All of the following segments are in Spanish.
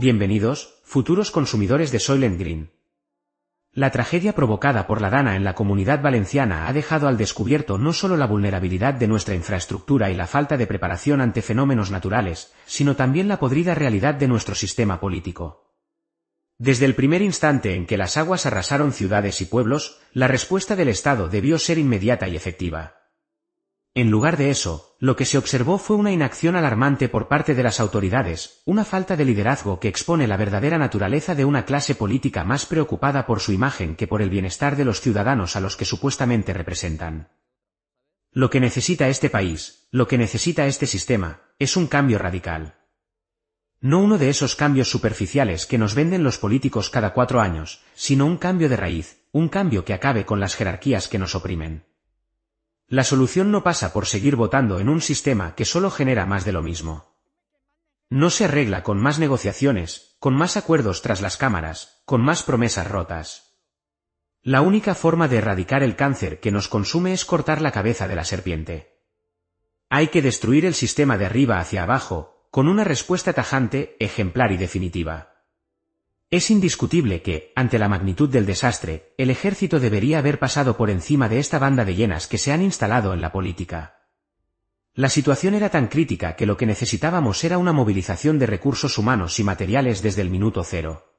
Bienvenidos, futuros consumidores de Soylent Green. La tragedia provocada por la dana en la comunidad valenciana ha dejado al descubierto no solo la vulnerabilidad de nuestra infraestructura y la falta de preparación ante fenómenos naturales, sino también la podrida realidad de nuestro sistema político. Desde el primer instante en que las aguas arrasaron ciudades y pueblos, la respuesta del Estado debió ser inmediata y efectiva. En lugar de eso, lo que se observó fue una inacción alarmante por parte de las autoridades, una falta de liderazgo que expone la verdadera naturaleza de una clase política más preocupada por su imagen que por el bienestar de los ciudadanos a los que supuestamente representan. Lo que necesita este país, lo que necesita este sistema, es un cambio radical. No uno de esos cambios superficiales que nos venden los políticos cada cuatro años, sino un cambio de raíz, un cambio que acabe con las jerarquías que nos oprimen. La solución no pasa por seguir votando en un sistema que solo genera más de lo mismo. No se arregla con más negociaciones, con más acuerdos tras las cámaras, con más promesas rotas. La única forma de erradicar el cáncer que nos consume es cortar la cabeza de la serpiente. Hay que destruir el sistema de arriba hacia abajo, con una respuesta tajante, ejemplar y definitiva. Es indiscutible que, ante la magnitud del desastre, el ejército debería haber pasado por encima de esta banda de llenas que se han instalado en la política. La situación era tan crítica que lo que necesitábamos era una movilización de recursos humanos y materiales desde el minuto cero.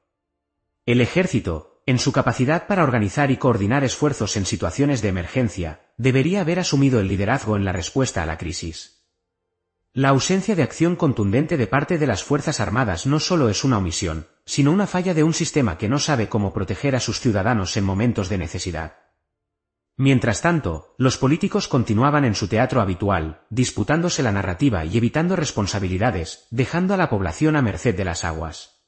El ejército, en su capacidad para organizar y coordinar esfuerzos en situaciones de emergencia, debería haber asumido el liderazgo en la respuesta a la crisis. La ausencia de acción contundente de parte de las Fuerzas Armadas no solo es una omisión, sino una falla de un sistema que no sabe cómo proteger a sus ciudadanos en momentos de necesidad. Mientras tanto, los políticos continuaban en su teatro habitual, disputándose la narrativa y evitando responsabilidades, dejando a la población a merced de las aguas.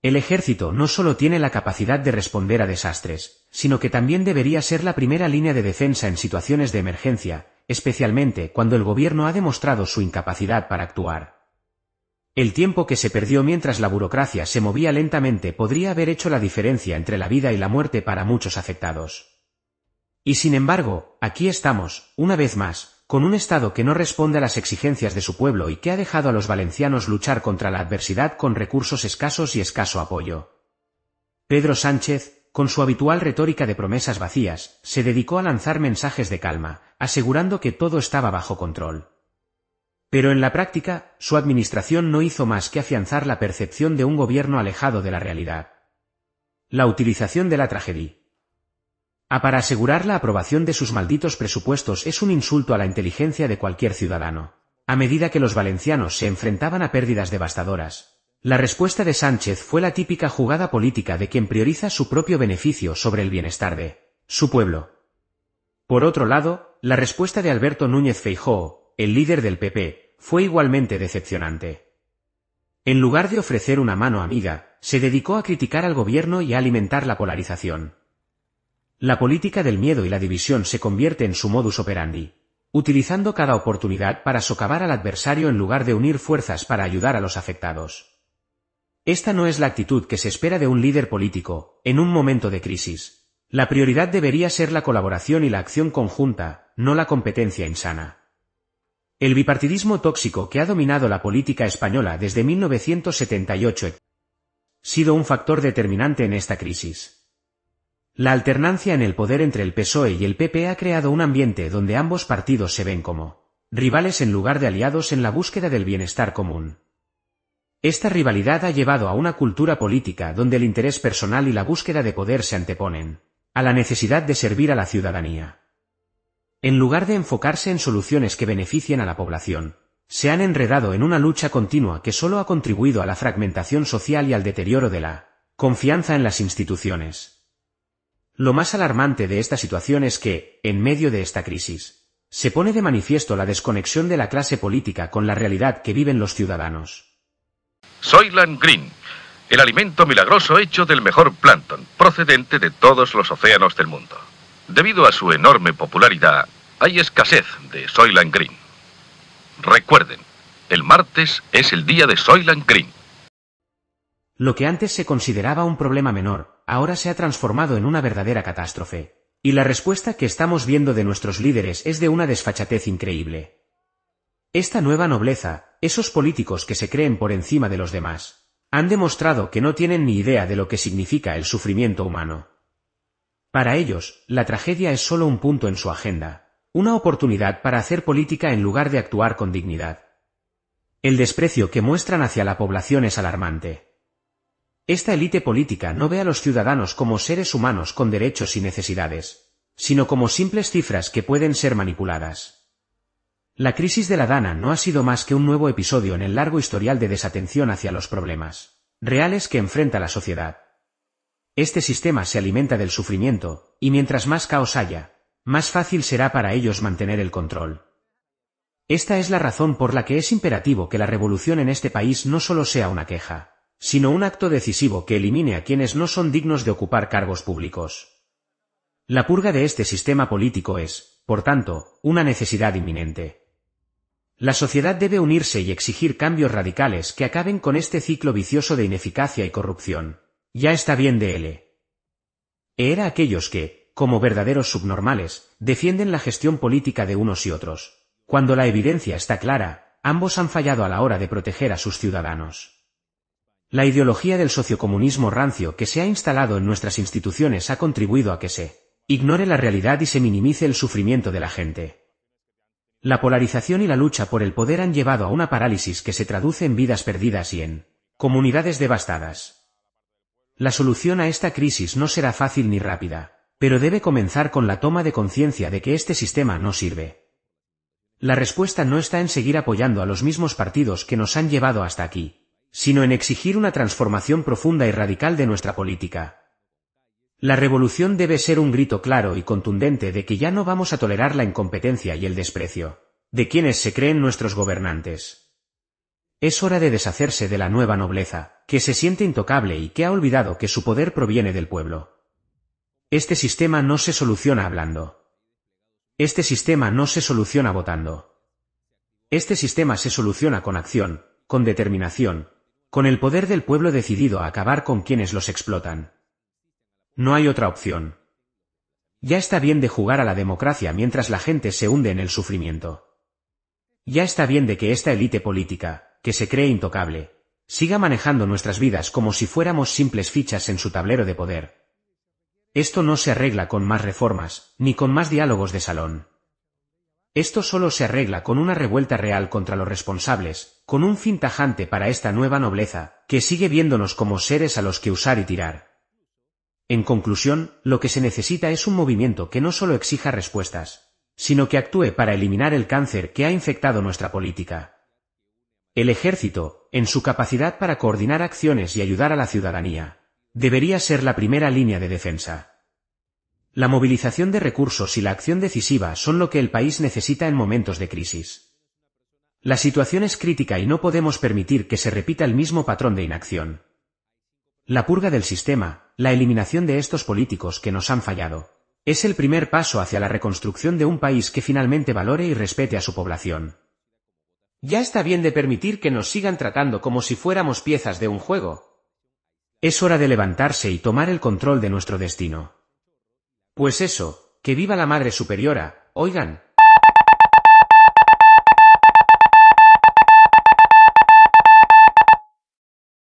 El ejército no solo tiene la capacidad de responder a desastres, sino que también debería ser la primera línea de defensa en situaciones de emergencia, especialmente cuando el gobierno ha demostrado su incapacidad para actuar. El tiempo que se perdió mientras la burocracia se movía lentamente podría haber hecho la diferencia entre la vida y la muerte para muchos afectados. Y sin embargo, aquí estamos, una vez más, con un Estado que no responde a las exigencias de su pueblo y que ha dejado a los valencianos luchar contra la adversidad con recursos escasos y escaso apoyo. Pedro Sánchez, con su habitual retórica de promesas vacías, se dedicó a lanzar mensajes de calma, asegurando que todo estaba bajo control. Pero en la práctica, su administración no hizo más que afianzar la percepción de un gobierno alejado de la realidad. La utilización de la tragedia. A ah, para asegurar la aprobación de sus malditos presupuestos es un insulto a la inteligencia de cualquier ciudadano. A medida que los valencianos se enfrentaban a pérdidas devastadoras, la respuesta de Sánchez fue la típica jugada política de quien prioriza su propio beneficio sobre el bienestar de su pueblo. Por otro lado, la respuesta de Alberto Núñez Feijóo, el líder del PP, fue igualmente decepcionante. En lugar de ofrecer una mano amiga, se dedicó a criticar al gobierno y a alimentar la polarización. La política del miedo y la división se convierte en su modus operandi, utilizando cada oportunidad para socavar al adversario en lugar de unir fuerzas para ayudar a los afectados. Esta no es la actitud que se espera de un líder político, en un momento de crisis. La prioridad debería ser la colaboración y la acción conjunta, no la competencia insana. El bipartidismo tóxico que ha dominado la política española desde 1978 ha sido un factor determinante en esta crisis. La alternancia en el poder entre el PSOE y el PP ha creado un ambiente donde ambos partidos se ven como rivales en lugar de aliados en la búsqueda del bienestar común. Esta rivalidad ha llevado a una cultura política donde el interés personal y la búsqueda de poder se anteponen a la necesidad de servir a la ciudadanía en lugar de enfocarse en soluciones que beneficien a la población, se han enredado en una lucha continua que solo ha contribuido a la fragmentación social y al deterioro de la confianza en las instituciones. Lo más alarmante de esta situación es que, en medio de esta crisis, se pone de manifiesto la desconexión de la clase política con la realidad que viven los ciudadanos. Soyland Green, el alimento milagroso hecho del mejor plancton, procedente de todos los océanos del mundo. Debido a su enorme popularidad, hay escasez de Soylent Green. Recuerden, el martes es el día de Soylent Green. Lo que antes se consideraba un problema menor, ahora se ha transformado en una verdadera catástrofe. Y la respuesta que estamos viendo de nuestros líderes es de una desfachatez increíble. Esta nueva nobleza, esos políticos que se creen por encima de los demás, han demostrado que no tienen ni idea de lo que significa el sufrimiento humano. Para ellos, la tragedia es solo un punto en su agenda, una oportunidad para hacer política en lugar de actuar con dignidad. El desprecio que muestran hacia la población es alarmante. Esta élite política no ve a los ciudadanos como seres humanos con derechos y necesidades, sino como simples cifras que pueden ser manipuladas. La crisis de la Dana no ha sido más que un nuevo episodio en el largo historial de desatención hacia los problemas reales que enfrenta la sociedad. Este sistema se alimenta del sufrimiento, y mientras más caos haya, más fácil será para ellos mantener el control. Esta es la razón por la que es imperativo que la revolución en este país no solo sea una queja, sino un acto decisivo que elimine a quienes no son dignos de ocupar cargos públicos. La purga de este sistema político es, por tanto, una necesidad inminente. La sociedad debe unirse y exigir cambios radicales que acaben con este ciclo vicioso de ineficacia y corrupción. Ya está bien de él. Era aquellos que, como verdaderos subnormales, defienden la gestión política de unos y otros. Cuando la evidencia está clara, ambos han fallado a la hora de proteger a sus ciudadanos. La ideología del sociocomunismo rancio que se ha instalado en nuestras instituciones ha contribuido a que se ignore la realidad y se minimice el sufrimiento de la gente. La polarización y la lucha por el poder han llevado a una parálisis que se traduce en vidas perdidas y en comunidades devastadas. La solución a esta crisis no será fácil ni rápida, pero debe comenzar con la toma de conciencia de que este sistema no sirve. La respuesta no está en seguir apoyando a los mismos partidos que nos han llevado hasta aquí, sino en exigir una transformación profunda y radical de nuestra política. La revolución debe ser un grito claro y contundente de que ya no vamos a tolerar la incompetencia y el desprecio, de quienes se creen nuestros gobernantes. Es hora de deshacerse de la nueva nobleza, que se siente intocable y que ha olvidado que su poder proviene del pueblo. Este sistema no se soluciona hablando. Este sistema no se soluciona votando. Este sistema se soluciona con acción, con determinación, con el poder del pueblo decidido a acabar con quienes los explotan. No hay otra opción. Ya está bien de jugar a la democracia mientras la gente se hunde en el sufrimiento. Ya está bien de que esta élite política, que se cree intocable, siga manejando nuestras vidas como si fuéramos simples fichas en su tablero de poder, esto no se arregla con más reformas, ni con más diálogos de salón. Esto solo se arregla con una revuelta real contra los responsables, con un fin tajante para esta nueva nobleza, que sigue viéndonos como seres a los que usar y tirar. En conclusión, lo que se necesita es un movimiento que no solo exija respuestas, sino que actúe para eliminar el cáncer que ha infectado nuestra política. El ejército, en su capacidad para coordinar acciones y ayudar a la ciudadanía, debería ser la primera línea de defensa. La movilización de recursos y la acción decisiva son lo que el país necesita en momentos de crisis. La situación es crítica y no podemos permitir que se repita el mismo patrón de inacción. La purga del sistema, la eliminación de estos políticos que nos han fallado, es el primer paso hacia la reconstrucción de un país que finalmente valore y respete a su población. Ya está bien de permitir que nos sigan tratando como si fuéramos piezas de un juego, es hora de levantarse y tomar el control de nuestro destino. Pues eso, que viva la Madre Superiora, oigan,